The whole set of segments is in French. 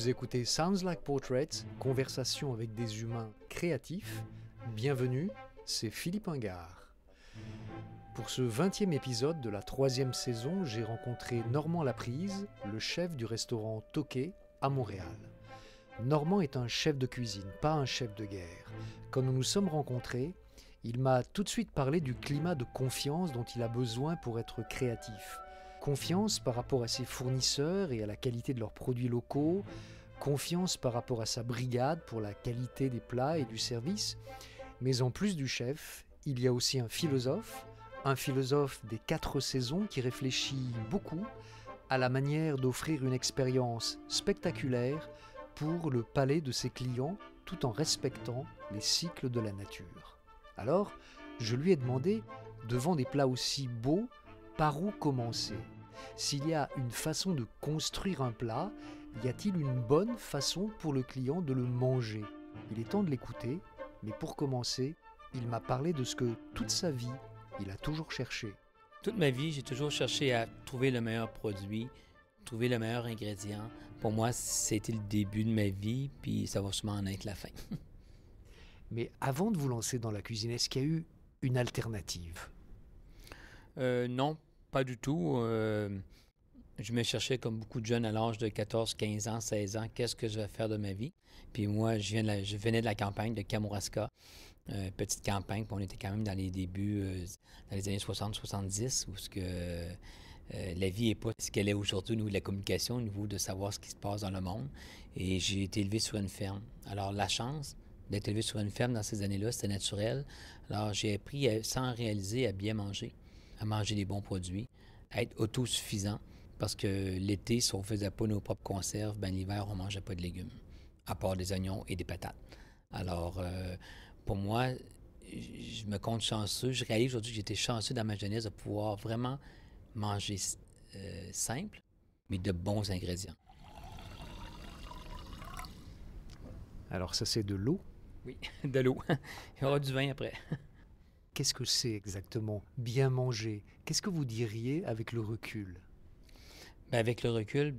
Vous écoutez Sounds Like Portraits, conversation avec des humains créatifs. Bienvenue, c'est Philippe Ingard. Pour ce 20e épisode de la troisième saison, j'ai rencontré Normand Laprise, le chef du restaurant Toqué à Montréal. Normand est un chef de cuisine, pas un chef de guerre. Quand nous nous sommes rencontrés, il m'a tout de suite parlé du climat de confiance dont il a besoin pour être créatif. Confiance par rapport à ses fournisseurs et à la qualité de leurs produits locaux, confiance par rapport à sa brigade pour la qualité des plats et du service. Mais en plus du chef, il y a aussi un philosophe, un philosophe des quatre saisons qui réfléchit beaucoup à la manière d'offrir une expérience spectaculaire pour le palais de ses clients tout en respectant les cycles de la nature. Alors, je lui ai demandé, devant des plats aussi beaux, par où commencer S'il y a une façon de construire un plat y a-t-il une bonne façon pour le client de le manger Il est temps de l'écouter, mais pour commencer, il m'a parlé de ce que toute sa vie, il a toujours cherché. Toute ma vie, j'ai toujours cherché à trouver le meilleur produit, trouver le meilleur ingrédient. Pour moi, c'était le début de ma vie, puis ça va sûrement en être la fin. mais avant de vous lancer dans la cuisine, est-ce qu'il y a eu une alternative euh, Non, pas du tout. Euh, je me cherchais comme beaucoup de jeunes à l'âge de 14, 15 ans, 16 ans, qu'est-ce que je vais faire de ma vie? Puis moi, je, venais de la campagne de Kamouraska, euh, petite campagne, puis on était quand même dans les débuts, euh, dans les années 60-70, où ce que, euh, la vie n'est pas ce qu'elle est aujourd'hui au niveau de la communication, au niveau de savoir ce qui se passe dans le monde. Et j'ai été élevé sur une ferme. Alors la chance d'être élevé sur une ferme dans ces années-là, c'était naturel. Alors j'ai appris, sans réaliser, à bien manger, à manger des bons produits, à être autosuffisant parce que l'été, si on ne faisait pas nos propres conserves, ben, l'hiver, on ne mangeait pas de légumes, à part des oignons et des patates. Alors, euh, pour moi, je me compte chanceux. Je réalise aujourd'hui que j'étais chanceux dans ma jeunesse de pouvoir vraiment manger euh, simple, mais de bons ingrédients. Alors, ça, c'est de l'eau? Oui, de l'eau. Il y aura du vin après. Qu'est-ce que c'est exactement bien manger Qu'est-ce que vous diriez avec le recul ben, avec le recul,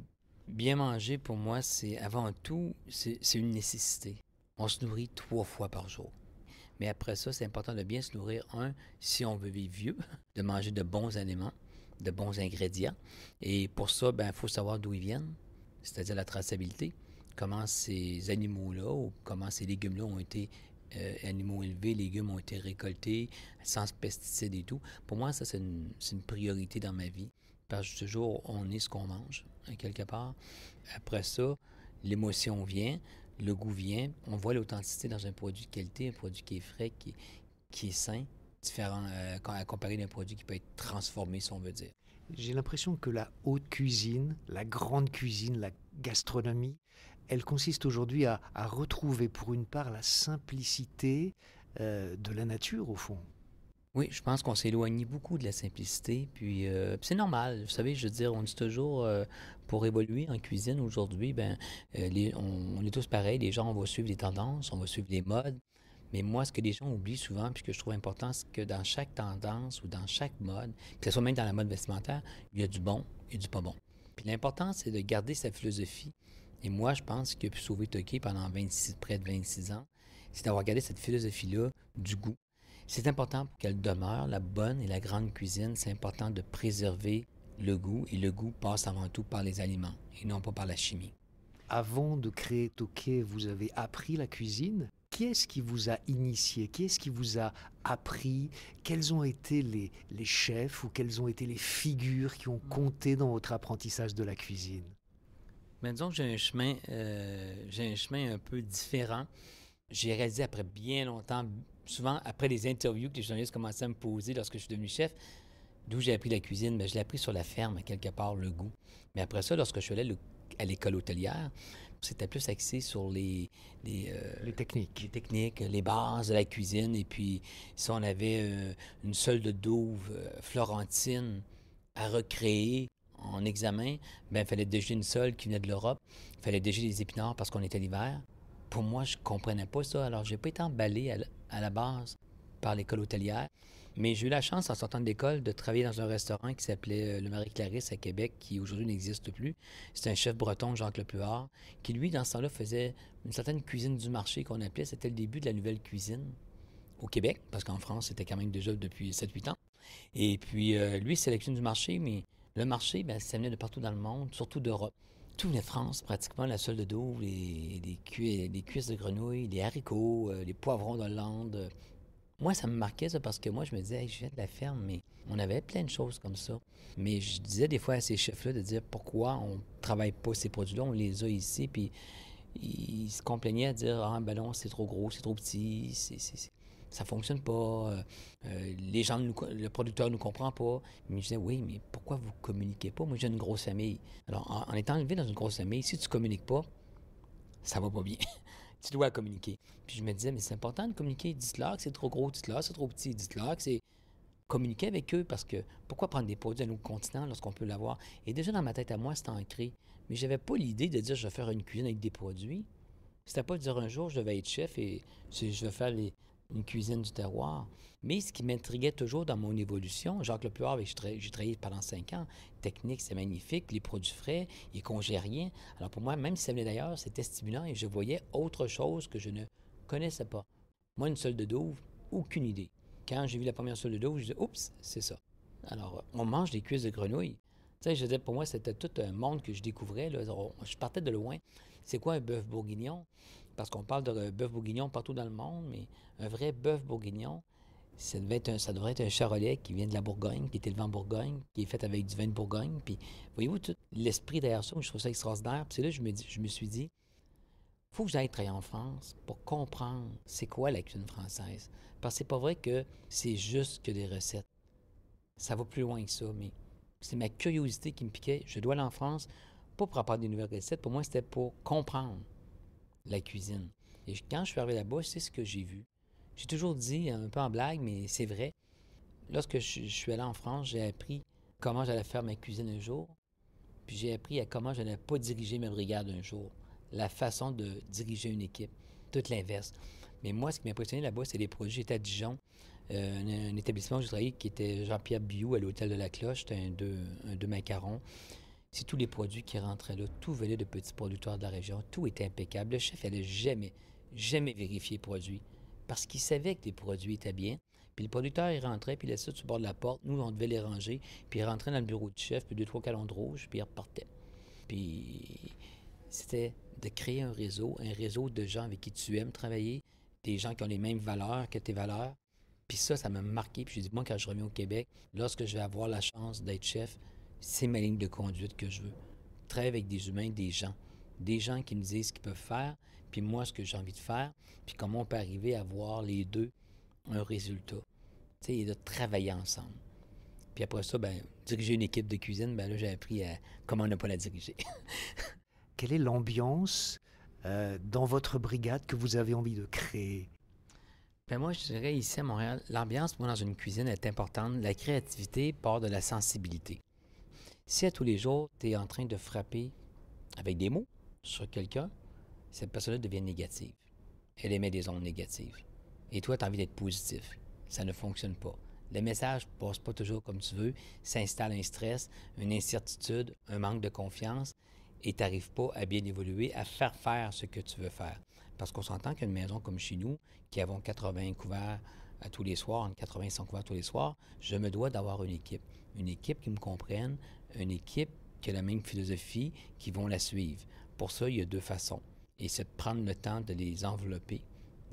bien manger, pour moi, c'est avant tout, c'est une nécessité. On se nourrit trois fois par jour. Mais après ça, c'est important de bien se nourrir, un, si on veut vivre vieux, de manger de bons aliments, de bons ingrédients. Et pour ça, il ben, faut savoir d'où ils viennent, c'est-à-dire la traçabilité, comment ces animaux-là ou comment ces légumes-là ont été euh, animaux élevés, légumes ont été récoltés sans pesticides et tout. Pour moi, ça, c'est une priorité dans ma vie. Parce que toujours, on est ce qu'on mange, hein, quelque part. Après ça, l'émotion vient, le goût vient. On voit l'authenticité dans un produit de qualité, un produit qui est frais, qui, est sain, différent euh, à comparer d'un produit qui peut être transformé, si on veut dire. J'ai l'impression que la haute cuisine, la grande cuisine, la gastronomie, elle consiste aujourd'hui à, retrouver pour une part la simplicité euh, de la nature, au fond. Oui, je pense qu'on s'éloigne beaucoup de la simplicité, euh, puis, c'est normal. Vous savez, je veux dire, on dit toujours, euh, pour évoluer en cuisine aujourd'hui, ben, euh, on, est tous pareils, les gens, on va suivre les tendances, on va suivre les modes. Mais moi, ce que les gens oublient souvent, puis que je trouve important, c'est que dans chaque tendance ou dans chaque mode, que ce soit même dans la mode vestimentaire, il y a du bon et du pas bon. Puis l'important, c'est de garder sa philosophie. Et moi, je pense que a pu sauver Tokyo pendant près de 26 ans, c'est d'avoir gardé cette philosophie-là du goût, c'est important qu'elle demeure la bonne et la grande cuisine. C'est important de préserver le goût et le goût passe avant tout par les aliments et non pas par la chimie. Avant de créer Toquet, vous avez appris la cuisine. Qui est-ce qui vous a initié Qui est-ce qui vous a appris Quels ont été les, chefs ou quelles ont été les figures qui ont compté dans votre apprentissage de la cuisine mais disons j'ai un chemin, euh, j'ai un chemin un peu différent. J'ai réalisé après bien longtemps souvent après les interviews que les journalistes commençaient à me poser lorsque je suis devenu chef, d'où j'ai appris la cuisine. Mais ben, je l'ai appris sur la ferme, quelque part, le goût. Mais après ça, lorsque je suis allé à l'école hôtelière, c'était plus axé sur euh, les... techniques. Les techniques, les bases de la cuisine. Et puis, si on avait euh, une seule de douve euh, florentine à recréer en examen, ben, il fallait déjà une seule qui venait de l'Europe. Il fallait déjà des épinards parce qu'on était l'hiver pour moi, je comprenais pas ça. Alors, n'ai pas été emballé à la, base par l'école hôtelière. Mais j'ai eu la chance, en sortant de l'école, de travailler dans un restaurant qui s'appelait euh, Le Marie Clarisse à Québec, qui aujourd'hui n'existe plus. C'est un chef breton, Jean-Claude Lepuard, qui, lui, dans ce temps-là, faisait une certaine cuisine du marché qu'on appelait. C'était le début de la nouvelle cuisine au Québec, parce qu'en France, c'était quand même déjà depuis 7-8 ans. Et puis, euh, lui, c'est la cuisine du marché, mais le marché, bien, ça de partout dans le monde, surtout d'Europe toute la France, pratiquement, la seule de dos, les, cuisses de grenouilles, les haricots, euh, les poivrons d'Hollande. Moi, ça me marquait ça parce que moi, je me disais, je viens de la ferme, mais on avait plein de choses comme ça. Mais je disais des fois à ces chefs-là de dire pourquoi on travaille pas ces produits-là, on les a ici, puis ils se complaignaient à dire, ah ben non, c'est trop gros, c'est trop petit, c'est ça fonctionne pas, euh, euh, les gens, le producteur ne nous comprend pas. Mais je disais, oui, mais pourquoi vous communiquez pas? Moi, j'ai une grosse famille. Alors, en, étant élevé dans une grosse famille, si tu ne communiques pas, ça va pas bien. tu dois communiquer. Puis je me disais, mais c'est important de communiquer. Dites-leur que c'est trop gros, dites-leur c'est trop petit, dites-leur que c'est... Communiquer avec eux parce que pourquoi prendre des produits à autre continent lorsqu'on peut l'avoir? Et déjà dans ma tête à moi, c'était ancré. Mais j'avais pas l'idée de dire, je vais faire une cuisine avec des produits. C'était pas de dire un jour, je vais être chef et je vais faire les, une cuisine du terroir. Mais ce qui m'intriguait toujours dans mon évolution, Jacques Le Puard, j'ai travaillé pendant cinq ans, technique, c'est magnifique, les produits frais, ils congèrent rien. Alors pour moi, même si ça venait d'ailleurs, c'était stimulant et je voyais autre chose que je ne connaissais pas. Moi, une seule de Douve, aucune idée. Quand j'ai vu la première seule de Douve, je disais, oups, c'est ça. Alors, on mange des cuisses de grenouilles. Tu sais, je disais, pour moi, c'était tout un monde que je découvrais. Je partais de loin. C'est quoi un bœuf bourguignon? parce qu'on parle de bœuf bourguignon partout dans le monde, mais un vrai bœuf bourguignon, ça, devait être devrait être un charolais qui vient de la Bourgogne, qui est élevé en Bourgogne, qui est fait avec du vin de Bourgogne. Puis voyez-vous, tout l'esprit derrière ça, je trouve ça extraordinaire. Puis c'est là que je me, suis dit, faut que j'aille travailler en France pour comprendre c'est quoi la cuisine française. Parce que c'est pas vrai que c'est juste que des recettes. Ça va plus loin que ça, mais c'est ma curiosité qui me piquait. Je dois aller en France, pas pour apprendre des nouvelles recettes, pour moi c'était pour comprendre la cuisine. Et quand je suis arrivé là-bas, c'est ce que j'ai vu. J'ai toujours dit, un peu en blague, mais c'est vrai, lorsque je, suis allé en France, j'ai appris comment j'allais faire ma cuisine un jour, puis j'ai appris à comment je n'allais pas diriger ma brigade un jour, la façon de diriger une équipe, tout l'inverse. Mais moi, ce qui m'a impressionné là-bas, c'est les projets. J'étais à Dijon, euh, un, établissement où qui était Jean-Pierre Biou à l'hôtel de la Cloche, c'était un un deux macarons. Si tous les produits qui rentraient là, tout venait de petits producteurs de la région, tout était impeccable. Le chef n'allait jamais, jamais vérifier les produits parce qu'il savait que les produits étaient bien. Puis le producteur, il rentrait, puis il laissait sur le bord de la porte. Nous, on devait les ranger, puis il rentrait dans le bureau du chef, puis deux, trois calendriers, rouges, puis il repartait. Puis c'était de créer un réseau, un réseau de gens avec qui tu aimes travailler, des gens qui ont les mêmes valeurs que tes valeurs. Puis ça, ça m'a marqué. Puis je dit, moi, quand je reviens au Québec, lorsque je vais avoir la chance d'être chef, c'est ma ligne de conduite que je veux. Travailler avec des humains, des gens. Des gens qui me disent ce qu'ils peuvent faire, puis moi, ce que j'ai envie de faire, puis comment on peut arriver à voir les deux un résultat. sais et de travailler ensemble. Puis après ça, ben, diriger une équipe de cuisine, ben là, j'ai appris à comment ne pas la diriger. Quelle est l'ambiance euh, dans votre brigade que vous avez envie de créer? Ben moi, je dirais ici à Montréal, l'ambiance, moi, dans une cuisine est importante. La créativité part de la sensibilité. Si à tous les jours, tu es en train de frapper avec des mots sur quelqu'un, cette personne-là devient négative. Elle émet des ondes négatives. Et toi, tu as envie d'être positif. Ça ne fonctionne pas. Les messages ne passent pas toujours comme tu veux, s'installe un stress, une incertitude, un manque de confiance, et tu n'arrives pas à bien évoluer, à faire faire ce que tu veux faire. Parce qu'on s'entend qu'une maison comme chez nous, qui avons 80 couverts à tous les soirs, entre 80 et 100 couverts tous les soirs, je me dois d'avoir une équipe. Une équipe qui me comprenne, une équipe qui a la même philosophie, qui vont la suivre. Pour ça, il y a deux façons. Et c'est de prendre le temps de les envelopper,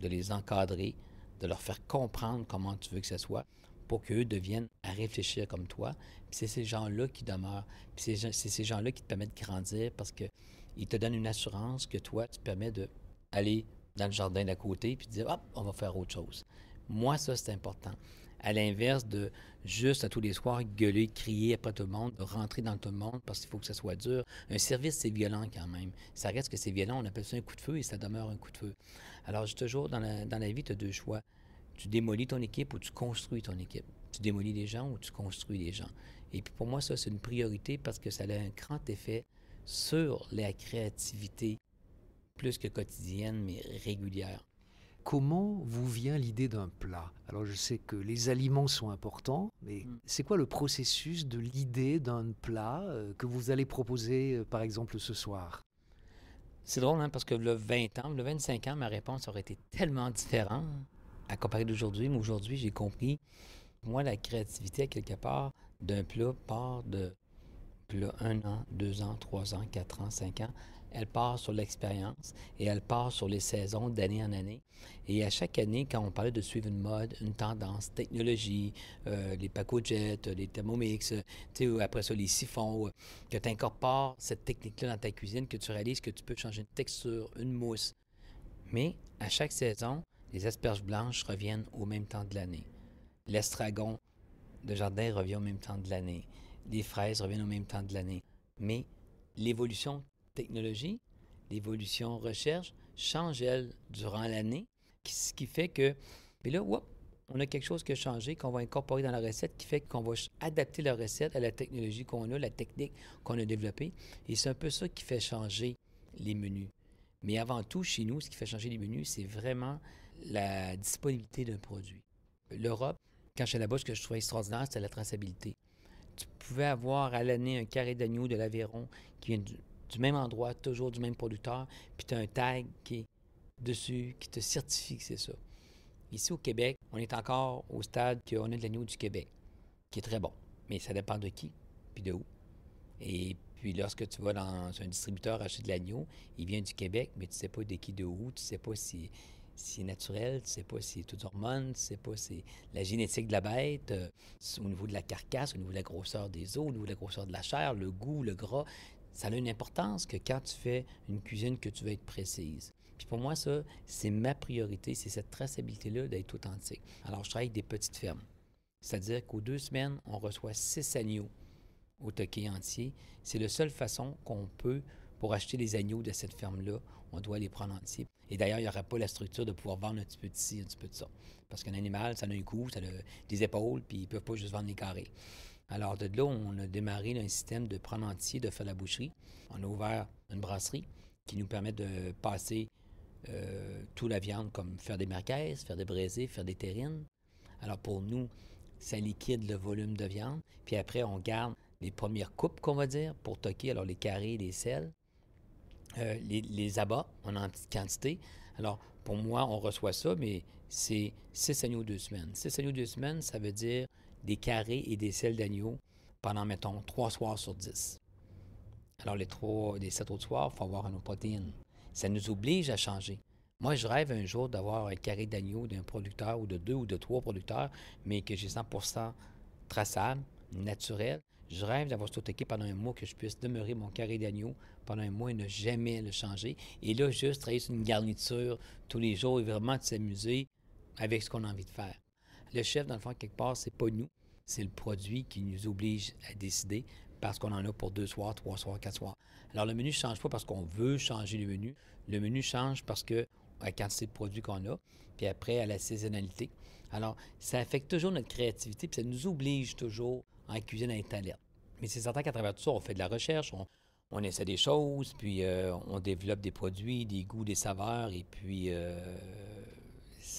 de les encadrer, de leur faire comprendre comment tu veux que ce soit pour qu'eux deviennent à réfléchir comme toi. Puis c'est ces gens-là qui demeurent. Puis c'est, ces gens-là qui te permettent de grandir parce qu'ils te donnent une assurance que toi, tu te permets d'aller dans le jardin d'à côté puis de dire, hop, on va faire autre chose. Moi, ça, c'est important à l'inverse de juste à tous les soirs gueuler, crier après tout le monde, rentrer dans tout le monde parce qu'il faut que ça soit dur. Un service, c'est violent quand même. Ça reste que c'est violent, on appelle ça un coup de feu et ça demeure un coup de feu. Alors, toujours, dans la, dans la vie, tu as deux choix. Tu démolis ton équipe ou tu construis ton équipe. Tu démolis les gens ou tu construis les gens. Et puis pour moi, ça, c'est une priorité parce que ça a un grand effet sur la créativité, plus que quotidienne, mais régulière comment vous vient l'idée d'un plat Alors je sais que les aliments sont importants, mais mm. c'est quoi le processus de l'idée d'un plat euh, que vous allez proposer euh, par exemple ce soir C'est drôle hein, parce que le 20 ans, le 25 ans, ma réponse aurait été tellement différente à comparer d'aujourd'hui, mais aujourd'hui j'ai compris, moi la créativité à quelque part d'un plat part de plat un an, deux ans, trois ans, quatre ans, cinq ans, elle part sur l'expérience et elle part sur les saisons d'année en année. Et à chaque année, quand on parlait de suivre une mode, une tendance, technologie, euh, les PacoJet, euh, les thermomix, euh, après ça, les siphons, que tu incorpores cette technique-là dans ta cuisine, que tu réalises que tu peux changer une texture, une mousse. Mais à chaque saison, les asperges blanches reviennent au même temps de l'année. L'estragon de jardin revient au même temps de l'année. Les fraises reviennent au même temps de l'année. Mais l'évolution technologie, l'évolution recherche change, elle, durant l'année, ce qui fait que, mais ben là, on a quelque chose qui a changé, qu'on va incorporer dans la recette, qui fait qu'on va adapter la recette à la technologie qu'on a, la technique qu'on a développée. Et c'est un peu ça qui fait changer les menus. Mais avant tout, chez nous, ce qui fait changer les menus, c'est vraiment la disponibilité d'un produit. L'Europe, quand je suis là-bas, ce que je trouvais extraordinaire, c'était la traçabilité. Tu pouvais avoir à l'année un carré d'agneau de l'Aveyron qui vient du même endroit, toujours du même producteur, puis tu as un tag qui est dessus, qui te certifie que c'est ça. Ici au Québec, on est encore au stade qu'on a de l'agneau du Québec, qui est très bon, mais ça dépend de qui, puis de où. Et puis lorsque tu vas dans un distributeur acheter de l'agneau, il vient du Québec, mais tu sais pas de qui, de où, tu sais pas si c'est naturel, tu sais pas si c'est tout hormones, tu sais pas si la génétique de la bête, euh, au niveau de la carcasse, au niveau de la grosseur des os, au niveau de la grosseur de la chair, le goût, le gras, ça a une importance que quand tu fais une cuisine que tu veux être précise. Puis pour moi, ça, c'est ma priorité, c'est cette traçabilité-là d'être authentique. Alors, je travaille avec des petites fermes. C'est-à-dire qu'aux deux semaines, on reçoit six agneaux au toquet entier. C'est la seule façon qu'on peut, pour acheter les agneaux de cette ferme-là, on doit les prendre entiers. Et d'ailleurs, il n'y aura pas la structure de pouvoir vendre un petit peu de ci, un petit peu de ça. Parce qu'un animal, ça a un cou, ça a des épaules, puis ils ne peuvent pas juste vendre les carrés. Alors de là, on a démarré un système de prendre entier, de faire la boucherie. On a ouvert une brasserie qui nous permet de passer euh, toute la viande, comme faire des merguez, faire des braisés, faire des terrines. Alors pour nous, ça liquide le volume de viande. Puis après, on garde les premières coupes, qu'on va dire, pour toquer, alors les carrés, les selles. Euh, les, abats, on en petite quantité. Alors, pour moi, on reçoit ça, mais c'est 6 ou deux semaines. 6 ou deux semaines, ça veut dire des carrés et des sels d'agneau pendant, mettons, trois soirs sur dix. Alors, les trois, les sept autres soirs, il faut avoir autre protéine. Ça nous oblige à changer. Moi, je rêve un jour d'avoir un carré d'agneau d'un producteur ou de deux ou de trois producteurs, mais que j'ai 100 traçable, naturel. Je rêve d'avoir cette équipe pendant un mois que je puisse demeurer mon carré d'agneau pendant un mois et ne jamais le changer. Et là, juste travailler sur une garniture tous les jours et vraiment de s'amuser avec ce qu'on a envie de faire. Le chef, dans le fond, quelque part, c'est pas nous, c'est le produit qui nous oblige à décider parce qu'on en a pour deux soirs, trois soirs, quatre soirs. Alors, le menu ne change pas parce qu'on veut changer le menu. Le menu change parce que la quantité de produits qu'on a, puis après à la saisonnalité. Alors, ça affecte toujours notre créativité, puis ça nous oblige toujours en cuisine à être Mais c'est certain qu'à travers tout ça, on fait de la recherche, on, essaie des choses, puis euh, on développe des produits, des goûts, des saveurs, et puis euh,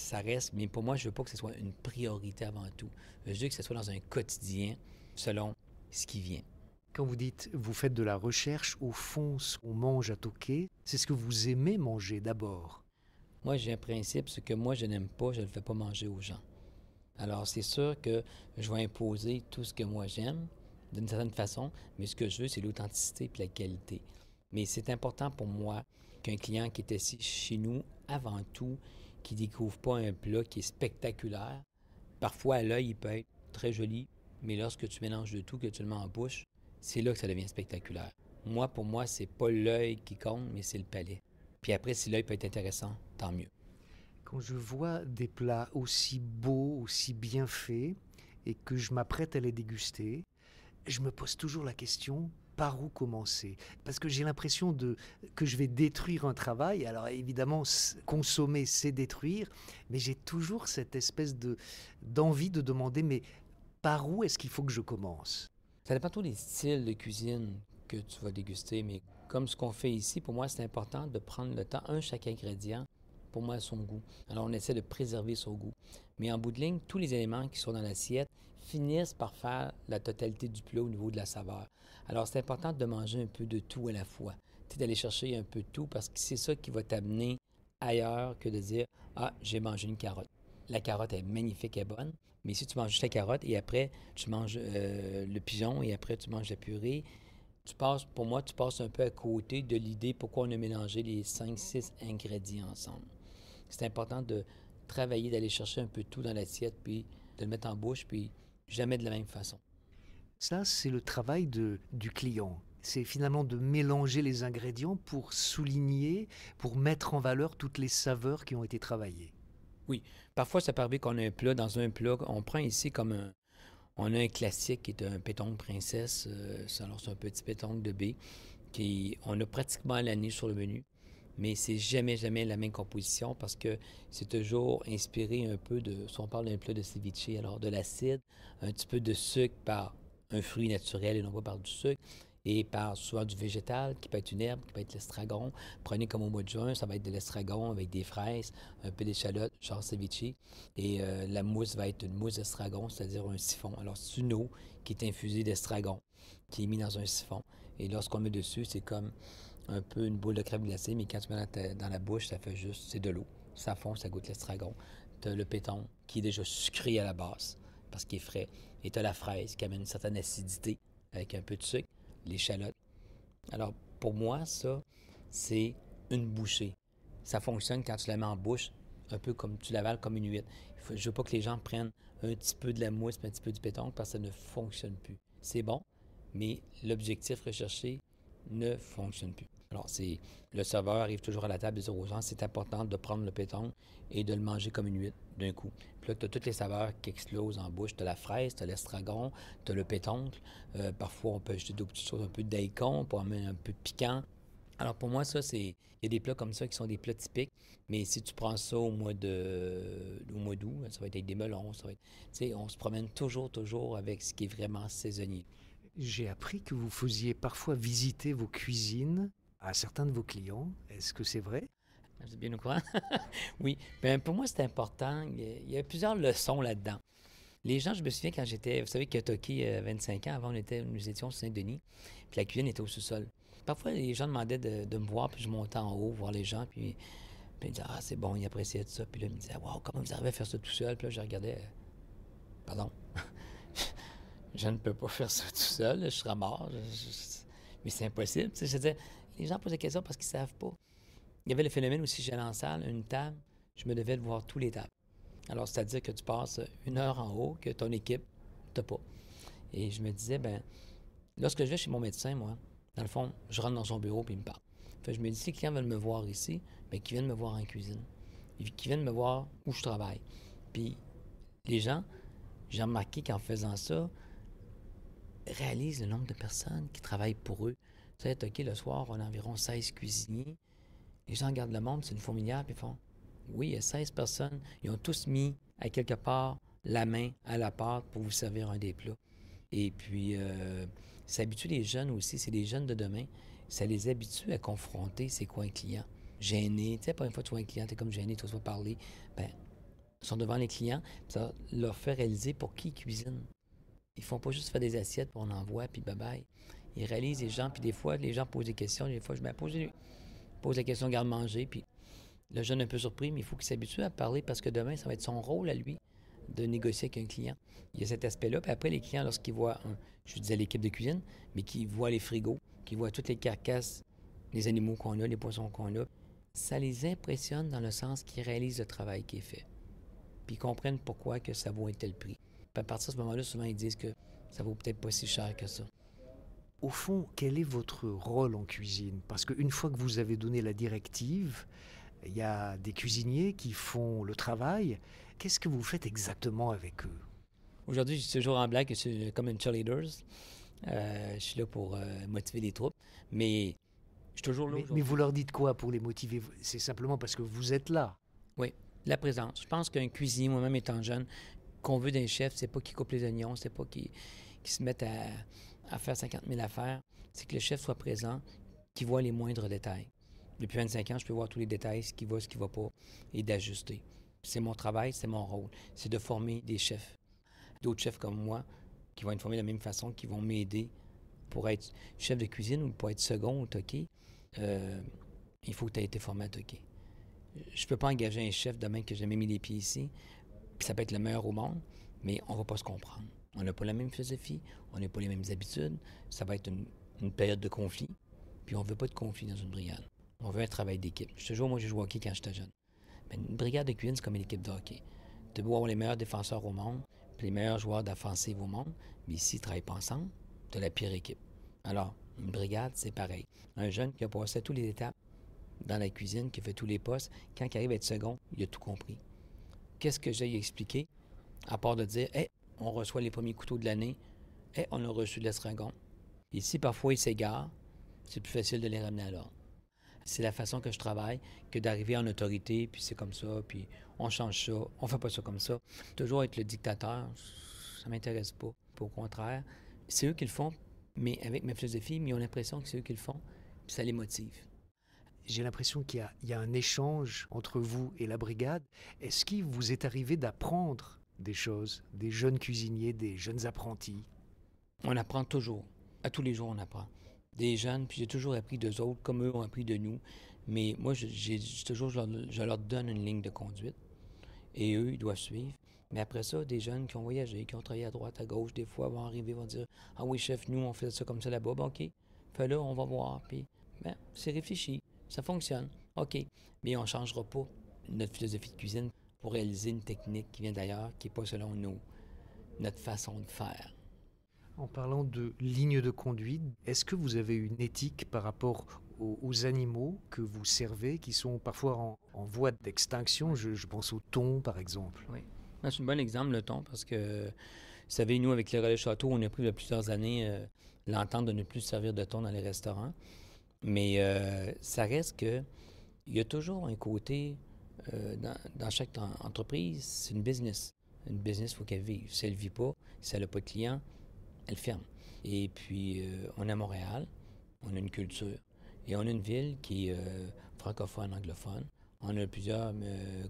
ça reste, mais pour moi, je veux pas que ce soit une priorité avant tout. Je veux que ce soit dans un quotidien selon ce qui vient. Quand vous dites vous faites de la recherche, au fond, ce mange à toquer, c'est ce que vous aimez manger d'abord. Moi, j'ai un principe, ce que moi je n'aime pas, je ne le fais pas manger aux gens. Alors, c'est sûr que je vais imposer tout ce que moi j'aime, d'une certaine façon, mais ce que je veux, c'est l'authenticité et la qualité. Mais c'est important pour moi qu'un client qui est assis chez nous, avant tout, qui ne découvre pas un plat qui est spectaculaire. Parfois, à l'œil, il peut être très joli, mais lorsque tu mélanges de tout, que tu le mets en bouche, c'est là que ça devient spectaculaire. Moi, pour moi, c'est pas l'œil qui compte, mais c'est le palais. Puis après, si l'œil peut être intéressant, tant mieux. Quand je vois des plats aussi beaux, aussi bien faits, et que je m'apprête à les déguster, je me pose toujours la question, par où commencer Parce que j'ai l'impression de que je vais détruire un travail. Alors évidemment, consommer, c'est détruire, mais j'ai toujours cette espèce de d'envie de demander mais par où est-ce qu'il faut que je commence Ça dépend tous les styles de cuisine que tu vas déguster, mais comme ce qu'on fait ici, pour moi, c'est important de prendre le temps, un, chaque ingrédient, pour moi, son goût. Alors, on essaie de préserver son goût. Mais en bout de ligne, tous les éléments qui sont dans l'assiette finissent par faire la totalité du plat au niveau de la saveur. Alors, c'est important de manger un peu de tout à la fois. Tu d'aller chercher un peu de tout parce que c'est ça qui va t'amener ailleurs que de dire Ah, j'ai mangé une carotte. La carotte est magnifique et bonne, mais si tu manges juste la carotte et après tu manges euh, le pigeon et après tu manges la purée, tu passes, pour moi, tu passes un peu à côté de l'idée pourquoi on a mélangé les 5-6 ingrédients ensemble c'est important de travailler, d'aller chercher un peu tout dans l'assiette, puis de le mettre en bouche, puis jamais de la même façon. Ça, c'est le travail de, du client. C'est finalement de mélanger les ingrédients pour souligner, pour mettre en valeur toutes les saveurs qui ont été travaillées. Oui, parfois ça peut qu'on a un plat dans un plat. On prend ici comme un, on a un classique qui est un pétanque princesse. Euh, alors c'est un petit pétanque de baie qui on a pratiquement à l'année sur le menu mais c'est jamais, jamais la même composition parce que c'est toujours inspiré un peu de, si on parle d'un plat de ceviche, alors de l'acide, un petit peu de sucre par un fruit naturel et non pas par du sucre, et par souvent du végétal, qui peut être une herbe, qui peut être l'estragon. Prenez comme au mois de juin, ça va être de l'estragon avec des fraises, un peu d'échalote, genre ceviche, et euh, la mousse va être une mousse d'estragon, c'est-à-dire un siphon. Alors c'est une eau qui est infusée d'estragon, qui est mise dans un siphon, et lorsqu'on met dessus, c'est comme un peu une boule de crème glacée, mais quand tu mets dans, la bouche, ça fait juste, c'est de l'eau. Ça fond, ça goûte l'estragon. Tu as le péton qui est déjà sucré à la base parce qu'il est frais. Et tu as la fraise qui amène une certaine acidité avec un peu de sucre, l'échalote. Alors pour moi, ça, c'est une bouchée. Ça fonctionne quand tu la mets en bouche, un peu comme tu l'avales comme une huître. Je ne veux pas que les gens prennent un petit peu de la mousse, un petit peu du péton parce que ça ne fonctionne plus. C'est bon, mais l'objectif recherché ne fonctionne plus. Alors, c'est le serveur arrive toujours à la table et aux gens, c'est important de prendre le péton et de le manger comme une huître d'un coup. Puis là, tu as toutes les saveurs qui explosent en bouche. Tu as la fraise, tu as l'estragon, tu as le pétoncle. Euh, parfois, on peut ajouter d'autres petites choses, un peu d'aïcon pour amener un peu de piquant. Alors pour moi, ça, c'est. Il y a des plats comme ça qui sont des plats typiques, mais si tu prends ça au mois de au mois d'août, ben, ça va être avec des melons, ça va être. Tu sais, on se promène toujours, toujours avec ce qui est vraiment saisonnier. J'ai appris que vous faisiez parfois visiter vos cuisines à certains de vos clients. Est-ce que c'est vrai? Je êtes bien au courant? oui. Bien, pour moi, c'est important. Il y a plusieurs leçons là-dedans. Les gens, je me souviens quand j'étais, vous savez, Kentucky, euh, 25 ans, avant, on était, nous étions au Saint-Denis, puis la cuisine était au sous-sol. Parfois, les gens demandaient de, me voir, puis je montais en haut, voir les gens, puis, puis ils disaient, ah, c'est bon, ils appréciaient tout ça. Puis là, ils me disaient, waouh, comment vous arrivez à faire ça tout seul? Puis là, je regardais, euh, pardon, je ne peux pas faire ça tout seul, je serais mort, mais c'est impossible. Tu sais, je disais, les gens posent des questions parce qu'ils ne savent pas. Il y avait le phénomène où si j'allais en salle, une table, je me devais de voir tous les tables. Alors, c'est-à-dire que tu passes une heure en haut que ton équipe t'a pas. Et je me disais, ben lorsque je vais chez mon médecin, moi, dans le fond, je rentre dans son bureau et il me parle. je me dis, si les clients veulent me voir ici, bien, qu'ils viennent me voir en cuisine, qu'ils viennent me voir où je travaille. Puis les gens, j'ai remarqué qu'en faisant ça, réalisent le nombre de personnes qui travaillent pour eux, sais, OK, le soir, on a environ 16 cuisiniers. Les gens regardent le monde, c'est une fourmilière, puis ils font Oui, il y a 16 personnes. Ils ont tous mis, à quelque part, la main à la pâte pour vous servir un des plats. Et puis, ça euh, habitue les jeunes aussi, c'est les jeunes de demain. Ça les habitue à confronter c'est quoi un client. Gêné, tu sais, pas une fois tu vois un client, tu es comme gêné, tu vas parler. Ben, ils sont devant les clients, ça leur fait réaliser pour qui ils cuisinent. Ils font pas juste faire des assiettes, pour on envoie, puis bye bye ils réalisent les gens, puis des fois, les gens posent des questions, des fois, je me pose, pose la question garde-manger, puis le jeune est un peu surpris, mais il faut qu'il s'habitue à parler parce que demain, ça va être son rôle à lui de négocier avec un client. Il y a cet aspect-là. Puis après, les clients, lorsqu'ils voient, je disais l'équipe de cuisine, mais qu'ils voient les frigos, qu'ils voient toutes les carcasses, les animaux qu'on a, les poissons qu'on a, ça les impressionne dans le sens qu'ils réalisent le travail qui est fait. Puis ils comprennent pourquoi que ça vaut un tel prix. Puis à partir de ce moment-là, souvent, ils disent que ça vaut peut-être pas si cher que ça au fond, quel est votre rôle en cuisine Parce qu'une fois que vous avez donné la directive, il y a des cuisiniers qui font le travail. Qu'est-ce que vous faites exactement avec eux Aujourd'hui, je suis toujours en blague, comme un cheerleader. Euh, je suis là pour euh, motiver les troupes. Mais je toujours là. Mais, vous leur dites quoi pour les motiver C'est simplement parce que vous êtes là. Oui, la présence. Je pense qu'un cuisinier, moi-même étant jeune, qu'on veut d'un chef, c'est pas qu'il coupe les oignons, c'est pas qu'il se mette à à faire 50 000 affaires, c'est que le chef soit présent, qu'il voit les moindres détails. Depuis 25 ans, je peux voir tous les détails, ce qui va, ce qui ne va pas, et d'ajuster. C'est mon travail, c'est mon rôle, c'est de former des chefs. D'autres chefs comme moi, qui vont être formés de la même façon, qui vont m'aider pour être chef de cuisine ou pour être second au toqué. Euh, il faut que tu aies été formé à toqué. Je ne peux pas engager un chef demain que j'ai jamais mis les pieds ici, ça peut être le meilleur au monde, mais on ne va pas se comprendre on n'a pas la même philosophie, on n'a pas les mêmes habitudes, ça va être une, période de conflit, puis on ne veut pas de conflit dans une brigade. On veut un travail d'équipe. Je te jure, moi, je joué au hockey quand j'étais jeune. Mais une brigade de cuisine, c'est comme une équipe de hockey. Tu dois avoir les meilleurs défenseurs au monde, les meilleurs joueurs d'offensive au monde, mais s'ils ne travaillent pas ensemble, tu la pire équipe. Alors, une brigade, c'est pareil. Un jeune qui a passé toutes les étapes dans la cuisine, qui fait tous les postes, quand il arrive à être second, il a tout compris. Qu'est-ce que j'ai expliqué, à part de dire, hé, on reçoit les premiers couteaux de l'année et on a reçu de l'estragon. Ici, parfois, ils s'égarent. C'est plus facile de les ramener alors. C'est la façon que je travaille que d'arriver en autorité, puis c'est comme ça, puis on change ça, on fait pas ça comme ça. Toujours être le dictateur, ça m'intéresse pas. au contraire, c'est eux qui le font, mais avec ma philosophie, mais ils ont l'impression que c'est eux qui le font, puis ça les motive. J'ai l'impression qu'il y, y, a un échange entre vous et la brigade. Est-ce qu'il vous est arrivé d'apprendre des choses, des jeunes cuisiniers, des jeunes apprentis. On apprend toujours. À tous les jours, on apprend. Des jeunes, puis j'ai toujours appris d'eux autres, comme eux ont appris de nous. Mais moi, j'ai toujours, je leur, donne une ligne de conduite. Et eux, ils doivent suivre. Mais après ça, des jeunes qui ont voyagé, qui ont travaillé à droite, à gauche, des fois vont arriver, vont dire Ah oui, chef, nous, on fait ça comme ça là-bas. Ben, OK. Fais là, on va voir. Puis, ben, c'est réfléchi. Ça fonctionne. OK. Mais on ne changera pas notre philosophie de cuisine pour réaliser une technique qui vient d'ailleurs, qui n'est pas selon nous, notre façon de faire. En parlant de ligne de conduite, est-ce que vous avez une éthique par rapport aux, animaux que vous servez, qui sont parfois en, voie d'extinction je, pense au thon, par exemple. Oui. Ben, c'est un bon exemple, le thon, parce que, vous savez, nous, avec les relais château, on a pris depuis plusieurs années euh, l'entente de ne plus servir de thon dans les restaurants. Mais euh, ça reste que il y a toujours un côté euh, dans, chaque entreprise, c'est une business. Une business, il faut qu'elle vive. Si elle ne vit pas, si elle n'a pas de clients, elle ferme. Et puis, euh, on est à Montréal, on a une culture. Et on a une ville qui est euh, francophone, anglophone. On a plusieurs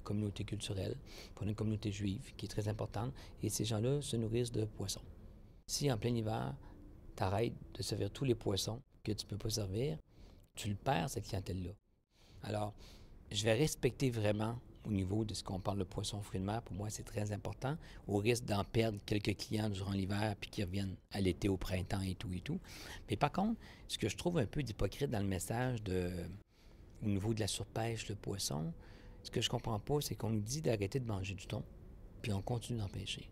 communautés culturelles. on a une communauté juive qui est très importante. Et ces gens-là se nourrissent de poissons. Si en plein hiver, tu arrêtes de servir tous les poissons que tu ne peux pas servir, tu le perds, cette clientèle-là. Alors, je vais respecter vraiment au niveau de ce qu'on parle de poisson fruits de mer. Pour moi, c'est très important, au risque d'en perdre quelques clients durant l'hiver puis qui reviennent à l'été, au printemps et tout et tout. Mais par contre, ce que je trouve un peu d'hypocrite dans le message de, au niveau de la surpêche de poisson, ce que je comprends pas, c'est qu'on nous dit d'arrêter de manger du thon, puis on continue d'empêcher.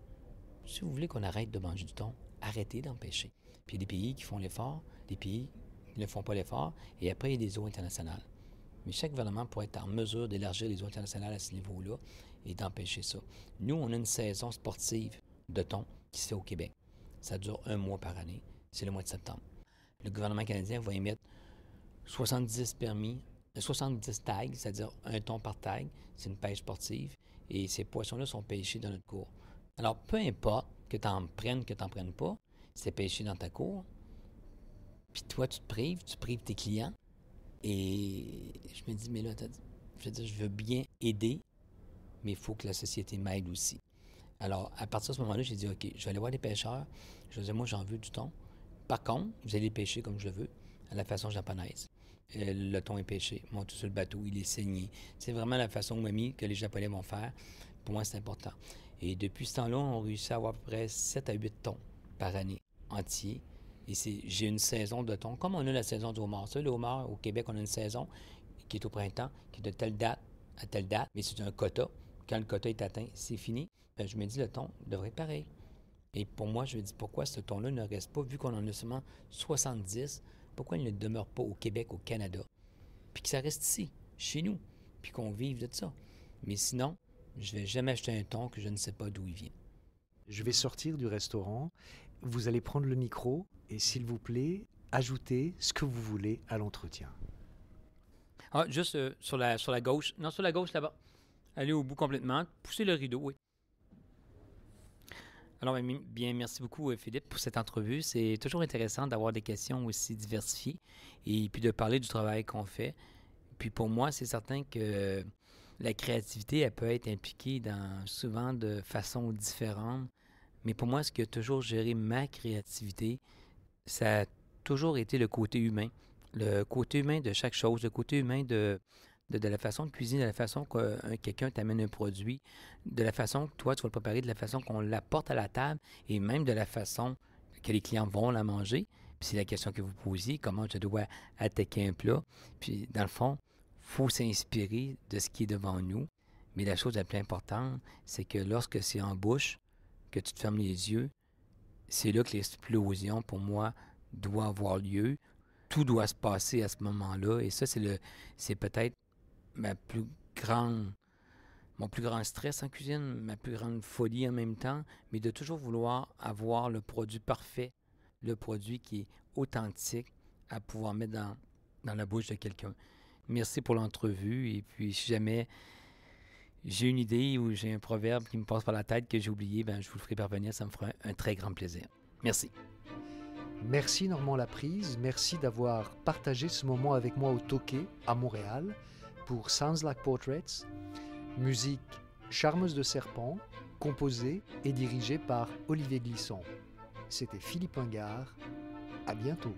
Si vous voulez qu'on arrête de manger du thon, arrêtez d'empêcher. Puis il y a des pays qui font l'effort, des pays qui ne font pas l'effort, et après, il y a des eaux internationales. Mais chaque gouvernement pourrait être en mesure d'élargir les eaux internationales à ce niveau-là et d'empêcher ça. Nous, on a une saison sportive de thon qui se fait au Québec. Ça dure un mois par année. C'est le mois de septembre. Le gouvernement canadien va émettre 70 permis, 70 euh, tags, c'est-à-dire un ton par tag. C'est une pêche sportive. Et ces poissons-là sont pêchés dans notre cours. Alors, peu importe que tu en prennes, que tu n'en prennes pas, c'est pêché dans ta cour. Puis toi, tu te prives, tu prives tes clients. Et je me dis, mais là, je veux, bien aider, mais il faut que la société m'aide aussi. Alors, à partir de ce moment-là, j'ai dit, OK, je vais aller voir les pêcheurs. Je disais, moi, j'en veux du thon. Par contre, vous allez pêcher comme je veux, à la façon japonaise. Euh, le thon est pêché, monte sur le bateau, il est saigné. C'est vraiment la façon, mamie, que les Japonais vont faire. Pour moi, c'est important. Et depuis ce temps-là, on réussi à avoir à peu près 7 à 8 tons par année entier j'ai une saison de thon, comme on a la saison du homard. Ça, le homard, au Québec, on a une saison qui est au printemps, qui est de telle date à telle date, mais c'est un quota. Quand le quota est atteint, c'est fini. Ben, je me dis, le thon devrait pareil. Et pour moi, je me dis, pourquoi ce thon-là ne reste pas, vu qu'on en a seulement 70, pourquoi il ne demeure pas au Québec, au Canada, puis que ça reste ici, chez nous, puis qu'on vive de ça. Mais sinon, je vais jamais acheter un thon que je ne sais pas d'où il vient. Je vais sortir du restaurant, vous allez prendre le micro, et s'il vous plaît, ajoutez ce que vous voulez à l'entretien. Ah, juste euh, sur, la, sur la gauche. Non, sur la gauche là-bas. Allez au bout complètement. Poussez le rideau, oui. Alors, ben, bien, merci beaucoup, euh, Philippe, pour cette entrevue. C'est toujours intéressant d'avoir des questions aussi diversifiées et puis de parler du travail qu'on fait. Puis pour moi, c'est certain que euh, la créativité, elle peut être impliquée dans, souvent de façon différente. Mais pour moi, ce qui a toujours géré ma créativité, ça a toujours été le côté humain. Le côté humain de chaque chose, le côté humain de, la façon de cuisiner, de la façon que euh, quelqu'un t'amène un produit, de la façon que toi, tu vas le préparer, de la façon qu'on l'apporte à la table et même de la façon que les clients vont la manger. Puis c'est la question que vous posez, comment je dois attaquer un plat. Puis dans le fond, faut s'inspirer de ce qui est devant nous. Mais la chose la plus importante, c'est que lorsque c'est en bouche, que tu te fermes les yeux, c'est là que l'explosion, pour moi, doit avoir lieu. Tout doit se passer à ce moment-là. Et ça, c'est le, c'est peut-être ma plus grande, mon plus grand stress en cuisine, ma plus grande folie en même temps, mais de toujours vouloir avoir le produit parfait, le produit qui est authentique à pouvoir mettre dans, dans la bouche de quelqu'un. Merci pour l'entrevue. Et puis, si jamais j'ai une idée ou j'ai un proverbe qui me passe par la tête que j'ai oublié, ben, je vous le ferai parvenir. Ça me fera un, très grand plaisir. Merci. Merci Normand Laprise, merci d'avoir partagé ce moment avec moi au Toqué, à Montréal, pour Sounds Like Portraits, musique Charmeuse de Serpent, composée et dirigée par Olivier Glisson. C'était Philippe Ingard, à bientôt.